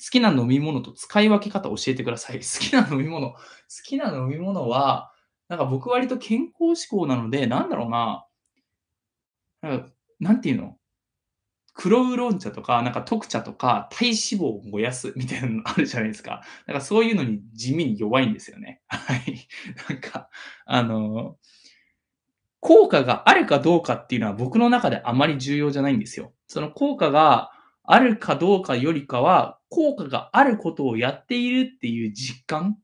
好きな飲み物と使い分け方教えてください。好きな飲み物。好きな飲み物は、なんか僕割と健康志向なので、なんだろうな。なんなんていうの黒ウーロン茶とか、なんか特茶とか、体脂肪を燃やすみたいなのあるじゃないですか。だからそういうのに地味に弱いんですよね。はい。なんか、あの効果があるかどうかっていうのは僕の中であまり重要じゃないんですよ。その効果があるかどうかよりかは、効果があることをやっているっていう実感